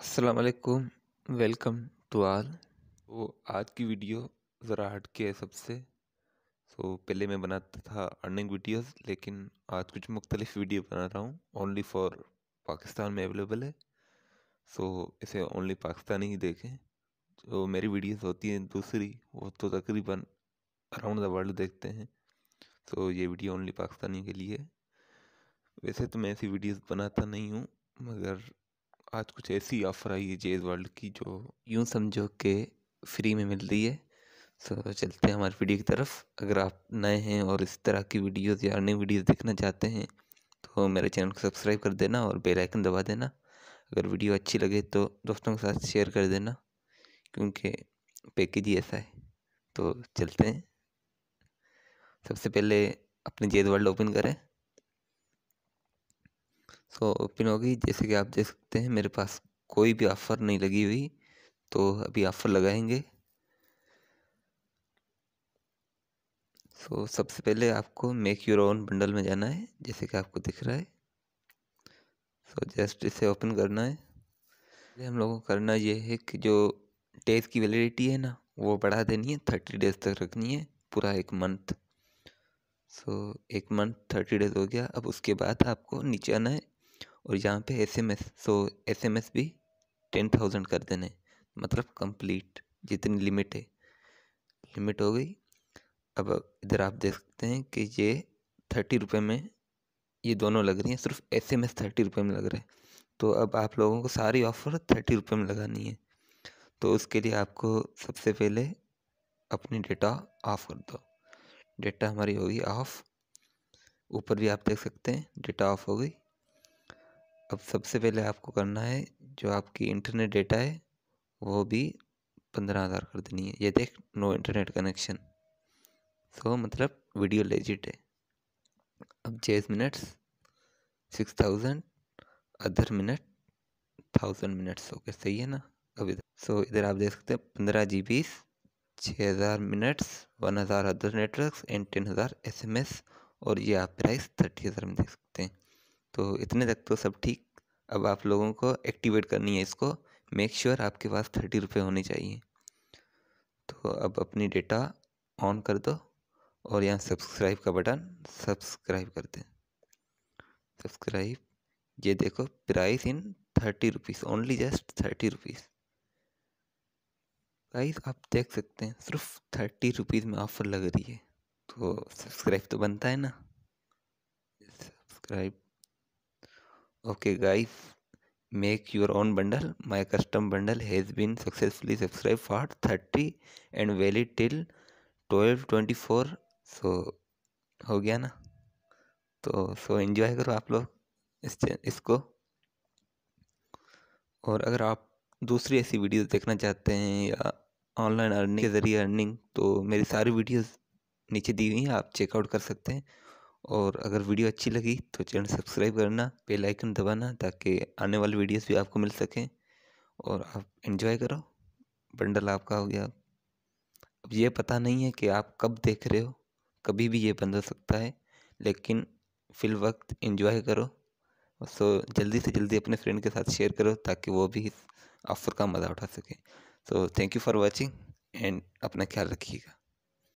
असलकुम welcome to आल तो आज की वीडियो ज़रा हटके है सबसे सो so, पहले मैं बनाता था अर्निंग वीडियोस लेकिन आज कुछ मुख्तलिफ वीडियो बना रहा हूँ ओनली फॉर पाकिस्तान में अवेलेबल है सो so, इसे ओनली पाकिस्तानी ही देखें जो मेरी वीडियोस होती हैं दूसरी वो तो तकरीबन अराउंड द वर्ल्ड देखते हैं सो so, ये वीडियो ओनली पाकिस्तानी के लिए वैसे तो मैं ऐसी वीडियोज़ बनाता नहीं हूँ मगर आज कुछ ऐसी ऑफ़र आई है जेज वर्ल्ड की जो यूँ समझो कि फ्री में मिल रही है सो चलते हैं हमारी वीडियो की तरफ अगर आप नए हैं और इस तरह की वीडियोस या अन्य वीडियोस देखना चाहते हैं तो मेरे चैनल को सब्सक्राइब कर देना और बेल आइकन दबा देना अगर वीडियो अच्छी लगे तो दोस्तों के साथ शेयर कर देना क्योंकि पैकेज ही ऐसा है तो चलते हैं सबसे पहले अपने जेद वर्ल्ड ओपन करें सो ओपन हो गई जैसे कि आप देख सकते हैं मेरे पास कोई भी ऑफ़र नहीं लगी हुई तो अभी ऑफ़र लगाएंगे सो so, सबसे पहले आपको मेक योर ओन बंडल में जाना है जैसे कि आपको दिख रहा है सो so, जस्ट इसे ओपन करना है हम लोगों को करना ये है कि जो डेज की वैलिडिटी है ना वो बढ़ा देनी है थर्टी डेज तक रखनी है पूरा एक मंथ सो so, एक मंथ थर्टी डेज हो गया अब उसके बाद आपको नीचे आना है और यहाँ पे S M S so S M S भी टेन थाउजेंड कर देने मतलब कंप्लीट जितनी लिमिट है लिमिट हो गई अब इधर आप देख सकते हैं कि ये थर्टी रुपये में ये दोनों लग रही हैं सिर्फ एस एम एस थर्टी रुपये में लग रहा है तो अब आप लोगों को सारी ऑफ़र थर्टी रुपये में लगानी है तो उसके लिए आपको सबसे पहले अपनी डेटा ऑफ़ कर दो डेटा हमारी होगी ऑफ़ ऊपर भी आप देख सकते हैं डेटा ऑफ़ हो गई अब सबसे पहले आपको करना है जो आपकी इंटरनेट डेटा है वो भी पंद्रह हज़ार कर देनी है ये देख नो इंटरनेट कनेक्शन सो मतलब वीडियो लेजिट है अब जेस minutes six thousand other minute thousand minutes okay सही है ना अब इधर सो इधर आप देख सकते हैं पंद्रह जी बीस छः हज़ार मिनट्स वन हज़ार अदर नेटवर्क एंड टेन हज़ार एस एम एस और ये आप प्राइस थर्टी हज़ार में देख सकते हैं तो इतने तक तो सब ठीक अब आप लोगों को एक्टिवेट करनी है इसको मेक श्योर sure आपके पास थर्टी रुपये होने चाहिए तो अब अपनी डेटा ऑन कर दो और यहाँ सब्सक्राइब का बटन सब्सक्राइब कर दें सब्सक्राइब ये देखो price in thirty rupees only just thirty rupees price आप देख सकते हैं सिर्फ थर्टी रुपीज़ में ऑफ़र लग रही है तो सब्सक्राइब तो बनता है ना subscribe okay make your own bundle my custom bundle has been successfully subscribe for thirty and 30 till twelve twenty four so हो गया ना तो सो एंजॉय करो आप लोग इस इसको और अगर आप दूसरी ऐसी वीडियोस देखना चाहते हैं या ऑनलाइन अर्निंग के ज़रिए अर्निंग तो मेरी सारी वीडियोस नीचे दी हुई हैं आप चेकआउट कर सकते हैं और अगर वीडियो अच्छी लगी तो चैनल सब्सक्राइब करना बेल आइकन दबाना ताकि आने वाले वीडियोस भी आपको मिल सकें और आप एंजॉय करो बंडल आपका हो गया अब ये पता नहीं है कि आप कब देख रहे हो कभी भी ये बंद हो सकता है लेकिन फिल वक्त एंजॉय करो सो जल्दी से जल्दी अपने फ्रेंड के साथ शेयर करो ताकि वो भी इस ऑफ़र का मज़ा उठा सके so thank you for watching and अपना ख्याल रखिएगा